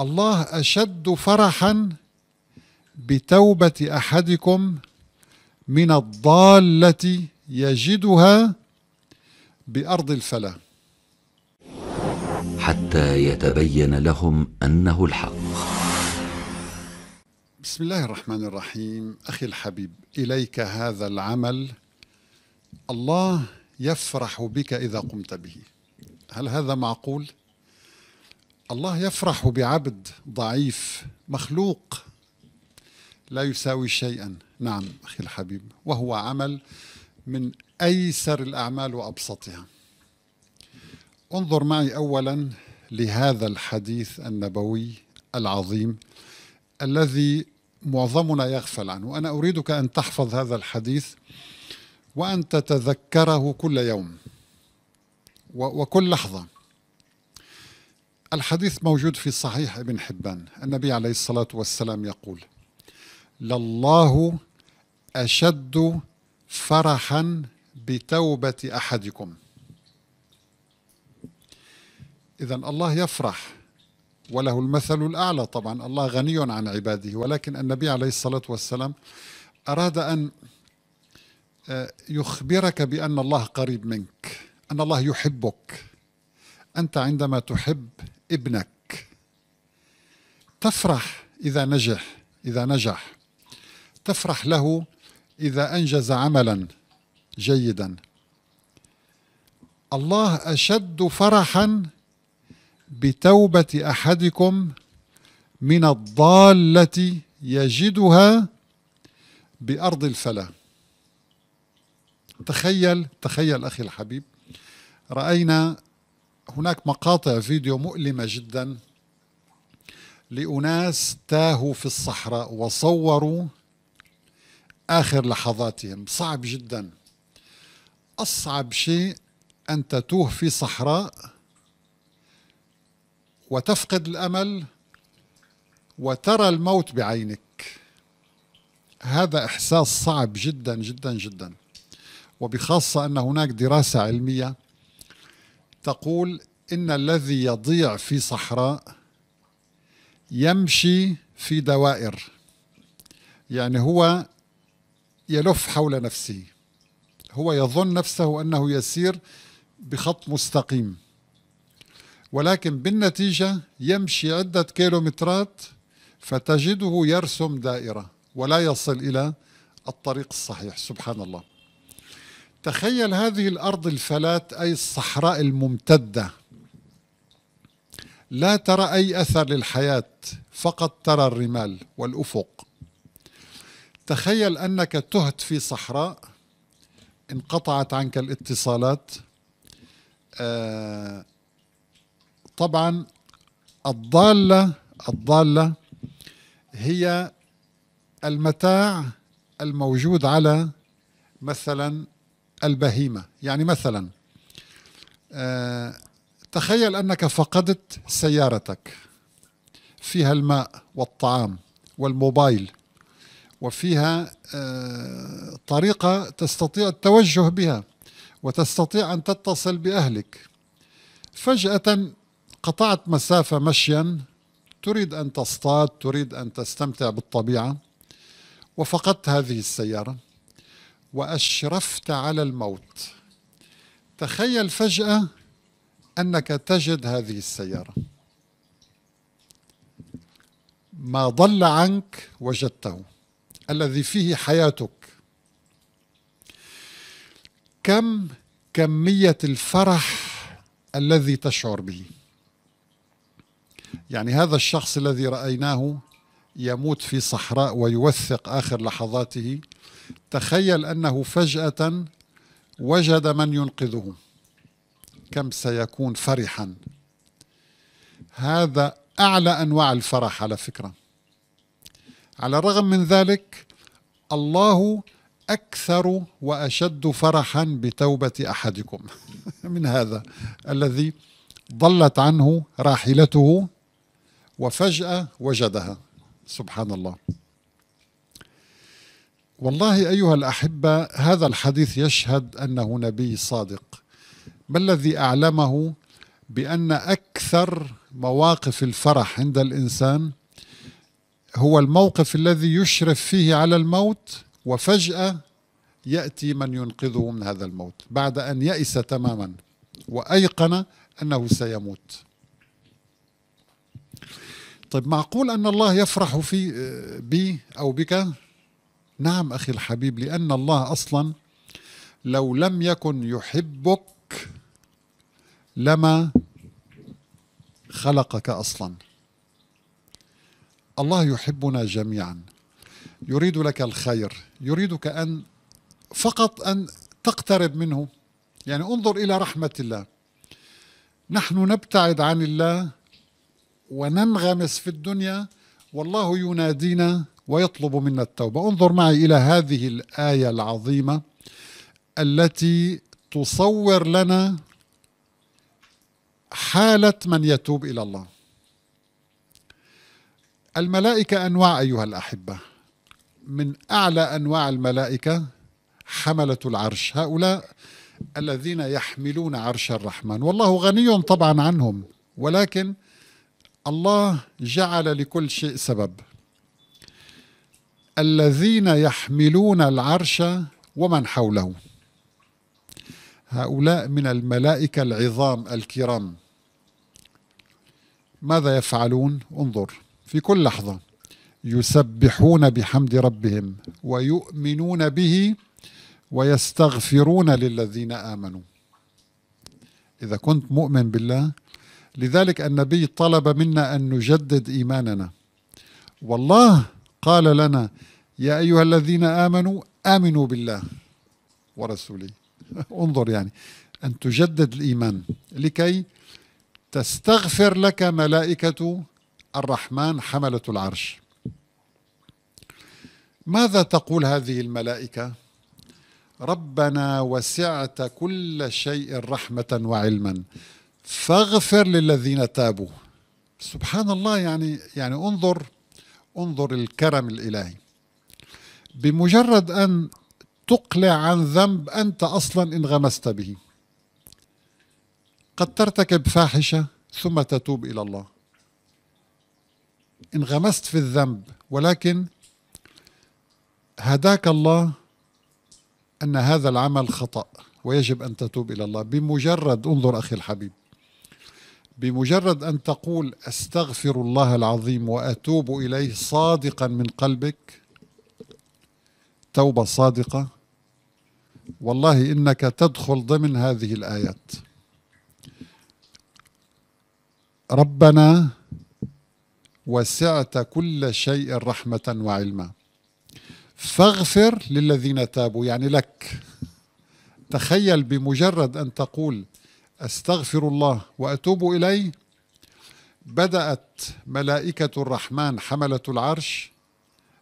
الله أشد فرحا بتوبة أحدكم من الضالة يجدها بأرض الفلاح حتى يتبين لهم أنه الحق بسم الله الرحمن الرحيم أخي الحبيب إليك هذا العمل الله يفرح بك إذا قمت به هل هذا معقول؟ الله يفرح بعبد ضعيف مخلوق لا يساوي شيئا نعم أخي الحبيب وهو عمل من أيسر الأعمال وأبسطها انظر معي أولا لهذا الحديث النبوي العظيم الذي معظمنا يغفل عنه وأنا أريدك أن تحفظ هذا الحديث وأن تتذكره كل يوم وكل لحظة الحديث موجود في صحيح ابن حبان النبي عليه الصلاة والسلام يقول لله أشد فرحا بتوبة أحدكم إذا الله يفرح وله المثل الأعلى طبعا الله غني عن عباده ولكن النبي عليه الصلاة والسلام أراد أن آه، يخبرك بأن الله قريب منك أن الله يحبك أنت عندما تحب ابنك تفرح إذا نجح إذا نجح تفرح له إذا أنجز عملا جيدا الله أشد فرحا بتوبة أحدكم من الضالة يجدها بأرض الفلا تخيل تخيل أخي الحبيب رأينا هناك مقاطع فيديو مؤلمة جدا لأناس تاهوا في الصحراء وصوروا آخر لحظاتهم صعب جدا أصعب شيء أن تتوه في صحراء وتفقد الأمل وترى الموت بعينك هذا إحساس صعب جدا جدا جدا وبخاصة أن هناك دراسة علمية تقول إن الذي يضيع في صحراء يمشي في دوائر يعني هو يلف حول نفسه هو يظن نفسه أنه يسير بخط مستقيم ولكن بالنتيجة يمشي عدة كيلومترات فتجده يرسم دائرة ولا يصل إلى الطريق الصحيح سبحان الله تخيل هذه الارض الفلات اي الصحراء الممتده لا ترى اي اثر للحياه فقط ترى الرمال والافق تخيل انك تهت في صحراء انقطعت عنك الاتصالات آه، طبعا الضاله الضاله هي المتاع الموجود على مثلا البهيمة يعني مثلا آه، تخيل أنك فقدت سيارتك فيها الماء والطعام والموبايل وفيها آه، طريقة تستطيع التوجه بها وتستطيع أن تتصل بأهلك فجأة قطعت مسافة مشيا تريد أن تصطاد تريد أن تستمتع بالطبيعة وفقدت هذه السيارة واشرفت على الموت تخيل فجاه انك تجد هذه السياره ما ضل عنك وجدته الذي فيه حياتك كم كميه الفرح الذي تشعر به يعني هذا الشخص الذي رايناه يموت في صحراء ويوثق اخر لحظاته تخيل أنه فجأة وجد من ينقذه كم سيكون فرحا هذا أعلى أنواع الفرح على فكرة على الرغم من ذلك الله أكثر وأشد فرحا بتوبة أحدكم من هذا الذي ضلت عنه راحلته وفجأة وجدها سبحان الله والله ايها الاحبه هذا الحديث يشهد انه نبي صادق ما الذي اعلمه بان اكثر مواقف الفرح عند الانسان هو الموقف الذي يشرف فيه على الموت وفجاه ياتي من ينقذه من هذا الموت بعد ان يأس تماما وايقن انه سيموت طيب معقول ان الله يفرح في بي او بك نعم أخي الحبيب لأن الله أصلا لو لم يكن يحبك لما خلقك أصلا الله يحبنا جميعا يريد لك الخير يريدك أن فقط أن تقترب منه يعني انظر إلى رحمة الله نحن نبتعد عن الله وننغمس في الدنيا والله ينادينا ويطلب منا التوبة انظر معي إلى هذه الآية العظيمة التي تصور لنا حالة من يتوب إلى الله الملائكة أنواع أيها الأحبة من أعلى أنواع الملائكة حملة العرش هؤلاء الذين يحملون عرش الرحمن والله غني طبعا عنهم ولكن الله جعل لكل شيء سبب الذين يحملون العرش ومن حوله هؤلاء من الملائكة العظام الكرام ماذا يفعلون؟ انظر في كل لحظة يسبحون بحمد ربهم ويؤمنون به ويستغفرون للذين آمنوا إذا كنت مؤمن بالله لذلك النبي طلب منا أن نجدد إيماننا والله قال لنا يا أيها الذين آمنوا آمنوا بالله ورسوله انظر يعني أن تجدد الإيمان لكي تستغفر لك ملائكة الرحمن حملة العرش ماذا تقول هذه الملائكة؟ ربنا وسعت كل شيء رحمة وعلما فاغفر للذين تابوا سبحان الله يعني يعني انظر انظر الكرم الإلهي بمجرد أن تقلع عن ذنب أنت أصلا انغمست به قد ترتكب فاحشة ثم تتوب إلى الله انغمست في الذنب ولكن هداك الله أن هذا العمل خطأ ويجب أن تتوب إلى الله بمجرد انظر أخي الحبيب بمجرد ان تقول استغفر الله العظيم واتوب اليه صادقا من قلبك توبه صادقه والله انك تدخل ضمن هذه الايات ربنا وسعت كل شيء رحمه وعلما فاغفر للذين تابوا يعني لك تخيل بمجرد ان تقول استغفر الله واتوب اليه بدات ملائكه الرحمن حمله العرش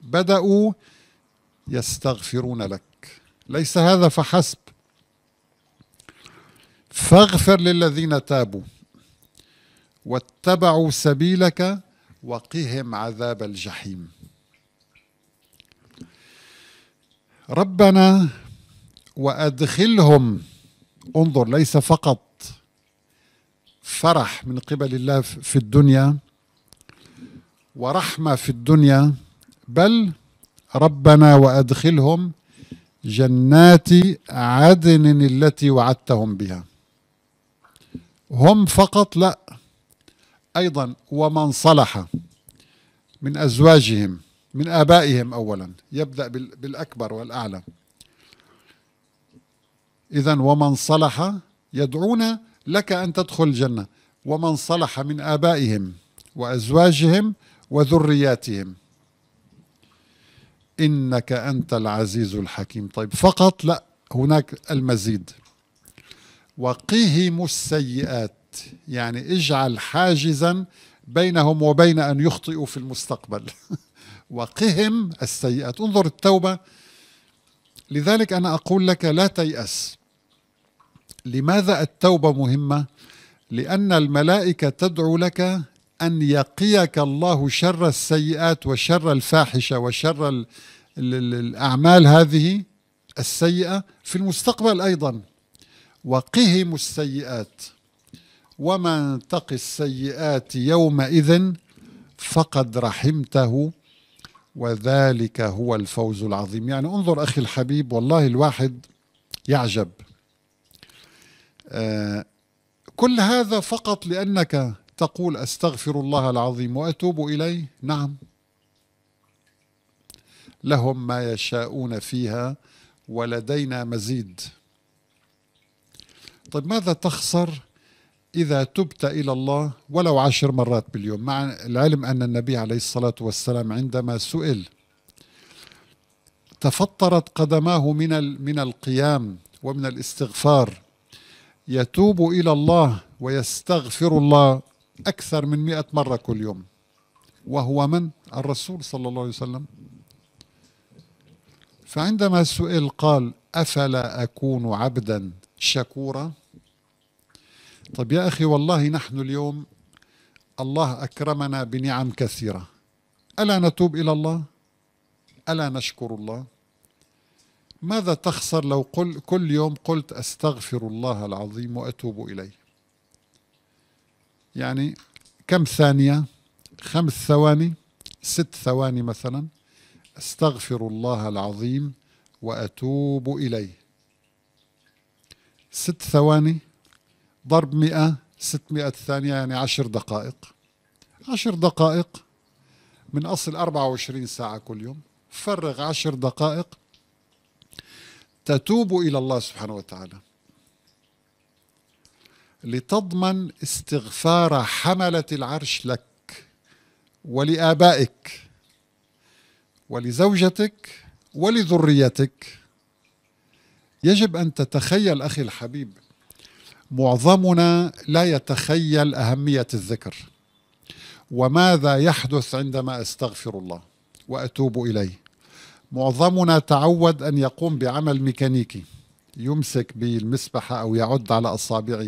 بداوا يستغفرون لك ليس هذا فحسب فاغفر للذين تابوا واتبعوا سبيلك وقهم عذاب الجحيم ربنا وادخلهم انظر ليس فقط فرح من قبل الله في الدنيا ورحمه في الدنيا بل ربنا وادخلهم جنات عدن التي وعدتهم بها هم فقط لا ايضا ومن صلح من ازواجهم من ابائهم اولا يبدا بالاكبر والاعلى اذا ومن صلح يدعون لك أن تدخل الجنة ومن صلح من آبائهم وأزواجهم وذرياتهم إنك أنت العزيز الحكيم طيب فقط لا هناك المزيد وقهم السيئات يعني اجعل حاجزا بينهم وبين أن يخطئوا في المستقبل وقهم السيئات انظر التوبة لذلك أنا أقول لك لا تيأس لماذا التوبه مهمه لان الملائكه تدعو لك ان يقيك الله شر السيئات وشر الفاحشه وشر الاعمال هذه السيئه في المستقبل ايضا وقهم السيئات ومن تق السيئات يومئذ فقد رحمته وذلك هو الفوز العظيم يعني انظر أخي الحبيب والله الواحد يعجب آه، كل هذا فقط لأنك تقول أستغفر الله العظيم وأتوب إليه نعم لهم ما يشاءون فيها ولدينا مزيد طيب ماذا تخسر إذا تبت إلى الله ولو عشر مرات باليوم مع العلم أن النبي عليه الصلاة والسلام عندما سئل تفطرت قدماه من من القيام ومن الاستغفار يتوب إلى الله ويستغفر الله أكثر من مئة مرة كل يوم وهو من؟ الرسول صلى الله عليه وسلم فعندما سئل قال أفلا أكون عبدا شكورا طب يا أخي والله نحن اليوم الله أكرمنا بنعم كثيرة ألا نتوب إلى الله ألا نشكر الله ماذا تخسر لو قل كل يوم قلت استغفر الله العظيم واتوب اليه يعني كم ثانيه خمس ثواني ست ثواني مثلا استغفر الله العظيم واتوب اليه ست ثواني ضرب مئة ستمائة ثانية يعني عشر دقائق عشر دقائق من أصل 24 ساعة كل يوم فرغ عشر دقائق تتوب إلى الله سبحانه وتعالى لتضمن استغفار حملة العرش لك ولآبائك ولزوجتك ولذريتك يجب أن تتخيل أخي الحبيب معظمنا لا يتخيل أهمية الذكر وماذا يحدث عندما أستغفر الله وأتوب إليه معظمنا تعود أن يقوم بعمل ميكانيكي يمسك بالمسبحة أو يعد على أصابعه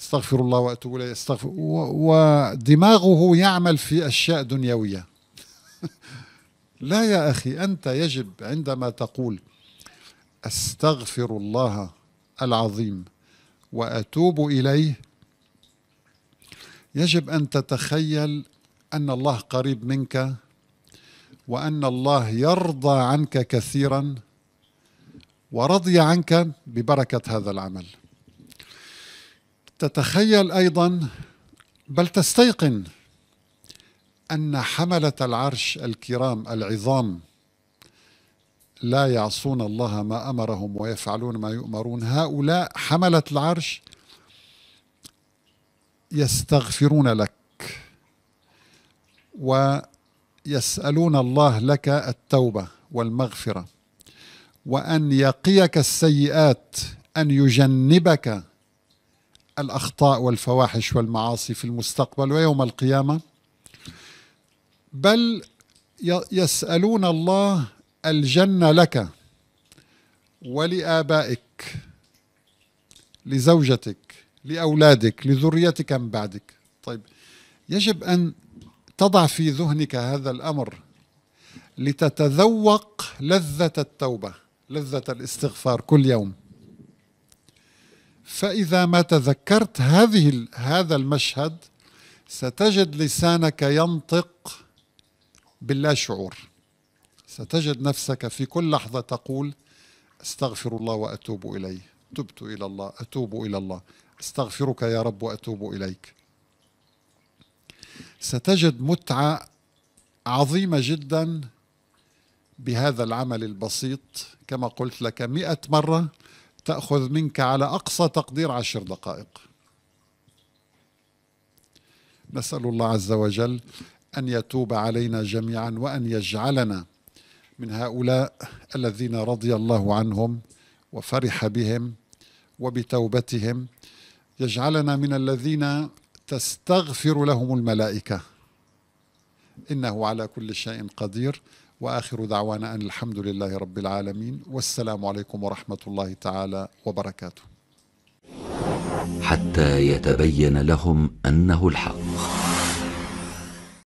استغفر الله وأتوب إليه استغفر ودماغه يعمل في أشياء دنيوية لا يا أخي أنت يجب عندما تقول أستغفر الله العظيم وأتوب إليه يجب أن تتخيل أن الله قريب منك وأن الله يرضى عنك كثيرا ورضي عنك ببركة هذا العمل تتخيل أيضا بل تستيقن أن حملة العرش الكرام العظام لا يعصون الله ما أمرهم ويفعلون ما يؤمرون هؤلاء حملة العرش يستغفرون لك و يسألون الله لك التوبة والمغفرة وأن يقيك السيئات أن يجنبك الأخطاء والفواحش والمعاصي في المستقبل ويوم القيامة بل يسألون الله الجنة لك ولآبائك لزوجتك لأولادك لذريتك من بعدك طيب يجب أن تضع في ذهنك هذا الامر لتتذوق لذه التوبه لذه الاستغفار كل يوم فاذا ما تذكرت هذه هذا المشهد ستجد لسانك ينطق باللا شعور ستجد نفسك في كل لحظه تقول استغفر الله واتوب اليه تبت الى الله اتوب الى الله استغفرك يا رب واتوب اليك ستجد متعه عظيمه جدا بهذا العمل البسيط كما قلت لك مئة مرة تأخذ منك على أقصى تقدير عشر دقائق نسأل الله عز وجل أن يتوب علينا جميعا وأن يجعلنا من هؤلاء الذين رضي الله عنهم وفرح بهم وبتوبتهم يجعلنا من الذين تستغفر لهم الملائكة إنه على كل شيء قدير وآخر دعوانا أن الحمد لله رب العالمين والسلام عليكم ورحمة الله تعالى وبركاته حتى يتبين لهم أنه الحق